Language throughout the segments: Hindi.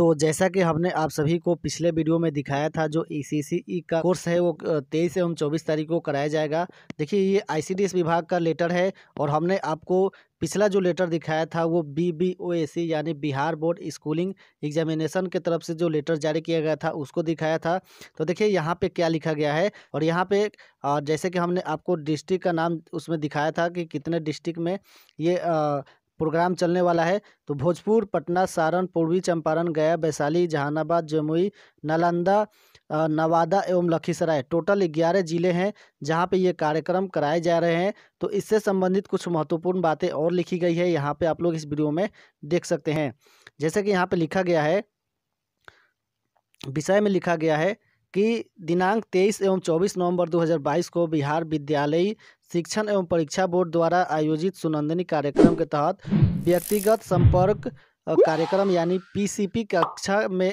तो जैसा कि हमने आप सभी को पिछले वीडियो में दिखाया था जो ई e का कोर्स है वो तेईस एवं चौबीस तारीख को कराया जाएगा देखिए ये आई विभाग का लेटर है और हमने आपको पिछला जो लेटर दिखाया था वो बी बी ओ ए सी यानी बिहार बोर्ड स्कूलिंग एग्जामिनेशन के तरफ से जो लेटर जारी किया गया था उसको दिखाया था तो देखिए यहाँ पे क्या लिखा गया है और यहाँ पे जैसे कि हमने आपको डिस्ट्रिक्ट का नाम उसमें दिखाया था कि कितने डिस्ट्रिक्ट में ये प्रोग्राम चलने वाला है तो भोजपुर पटना सारण पूर्वी चंपारण गया वैशाली जहानाबाद जमुई नालंदा नवादा एवं लखीसराय टोटल ग्यारह जिले हैं जहां पे ये कार्यक्रम कराए जा रहे हैं तो इससे संबंधित कुछ महत्वपूर्ण बातें और लिखी गई है यहाँ पे आप लोग इस वीडियो में देख सकते हैं जैसे कि यहाँ पे लिखा गया है विषय में लिखा गया है कि दिनांक 23 एवं 24 नवंबर 2022 को बिहार विद्यालयी शिक्षण एवं परीक्षा बोर्ड द्वारा आयोजित सुनंदनी कार्यक्रम के तहत व्यक्तिगत संपर्क कार्यक्रम यानी पीसीपी कक्षा में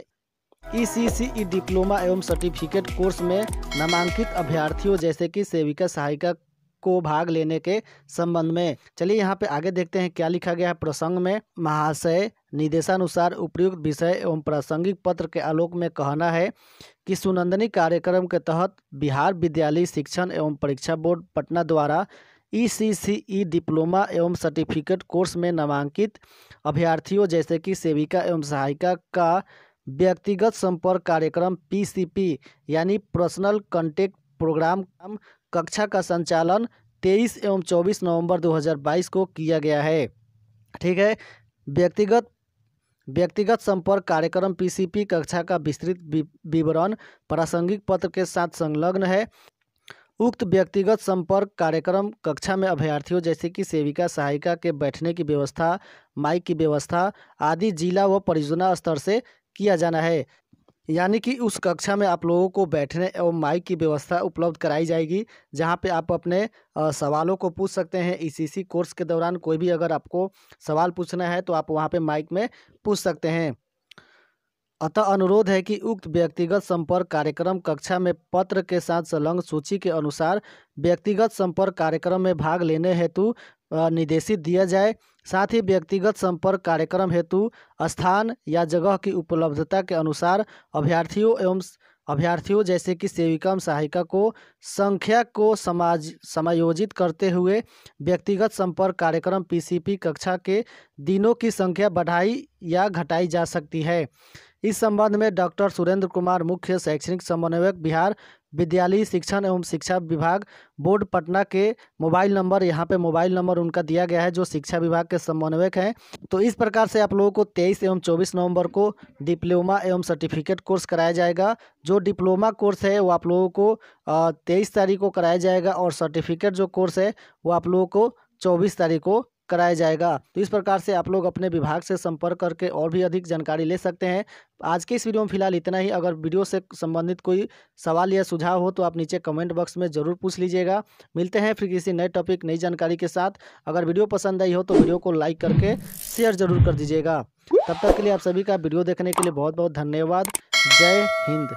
ई डिप्लोमा एवं सर्टिफिकेट कोर्स में नामांकित अभ्यर्थियों जैसे कि सेविका सहायिका को भाग लेने के संबंध में चलिए यहाँ पे आगे देखते हैं क्या लिखा गया है प्रसंग में महाशय निर्देशानुसार उपयुक्त विषय एवं प्रासंगिक पत्र के आलोक में कहना है कि सुनंदनी कार्यक्रम के तहत बिहार विद्यालय शिक्षण एवं परीक्षा बोर्ड पटना द्वारा ई डिप्लोमा एवं सर्टिफिकेट कोर्स में नामांकित अभ्यर्थियों जैसे कि सेविका एवं सहायिका का व्यक्तिगत संपर्क कार्यक्रम पीसीपी यानी पर्सनल कॉन्टेक्ट प्रोग्राम कक्षा का संचालन 23 एवं 24 नवंबर 2022 को किया गया है ठीक है व्यक्तिगत व्यक्तिगत संपर्क कार्यक्रम पीसीपी कक्षा का विस्तृत विवरण प्रासंगिक पत्र के साथ संलग्न है उक्त व्यक्तिगत संपर्क कार्यक्रम कक्षा में अभ्यर्थियों जैसे कि सेविका सहायिका के बैठने की व्यवस्था माइक की व्यवस्था आदि जिला व परियोजना स्तर से किया जाना है यानी कि उस कक्षा में आप लोगों को बैठने एवं माइक की व्यवस्था उपलब्ध कराई जाएगी जहाँ पे आप अपने सवालों को पूछ सकते हैं इसी कोर्स के दौरान कोई भी अगर आपको सवाल पूछना है तो आप वहाँ पे माइक में पूछ सकते हैं अतः अनुरोध है कि उक्त व्यक्तिगत संपर्क कार्यक्रम कक्षा में पत्र के साथ संलग्न सूची के अनुसार व्यक्तिगत संपर्क कार्यक्रम में भाग लेने हेतु निर्देशित दिया जाए साथ ही व्यक्तिगत संपर्क कार्यक्रम हेतु स्थान या जगह की उपलब्धता के अनुसार अभ्यर्थियों एवं अभ्यर्थियों जैसे कि सेविका एवं सहायिका को संख्या को समाज समायोजित करते हुए व्यक्तिगत संपर्क कार्यक्रम पीसीपी कक्षा के दिनों की संख्या बढ़ाई या घटाई जा सकती है इस संबंध में डॉक्टर सुरेंद्र कुमार मुख्य शैक्षणिक समन्वयक बिहार विद्यालय शिक्षण एवं शिक्षा विभाग बोर्ड पटना के मोबाइल नंबर यहाँ पे मोबाइल नंबर उनका दिया गया है जो शिक्षा विभाग के समन्वयक हैं तो इस प्रकार से आप लोगों को 23 एवं 24 नवंबर को डिप्लोमा एवं सर्टिफिकेट कोर्स कराया जाएगा जो डिप्लोमा कोर्स है वो आप लोगों को तेईस तारीख को कराया जाएगा और सर्टिफिकेट जो कोर्स है वो आप लोगों को चौबीस तारीख को कराया जाएगा तो इस प्रकार से आप लोग अपने विभाग से संपर्क करके और भी अधिक जानकारी ले सकते हैं आज के इस वीडियो में फिलहाल इतना ही अगर वीडियो से संबंधित कोई सवाल या सुझाव हो तो आप नीचे कमेंट बॉक्स में ज़रूर पूछ लीजिएगा मिलते हैं फिर किसी नए टॉपिक नई जानकारी के साथ अगर वीडियो पसंद आई हो तो वीडियो को लाइक करके शेयर जरूर कर दीजिएगा तब तक के लिए आप सभी का वीडियो देखने के लिए बहुत बहुत धन्यवाद जय हिंद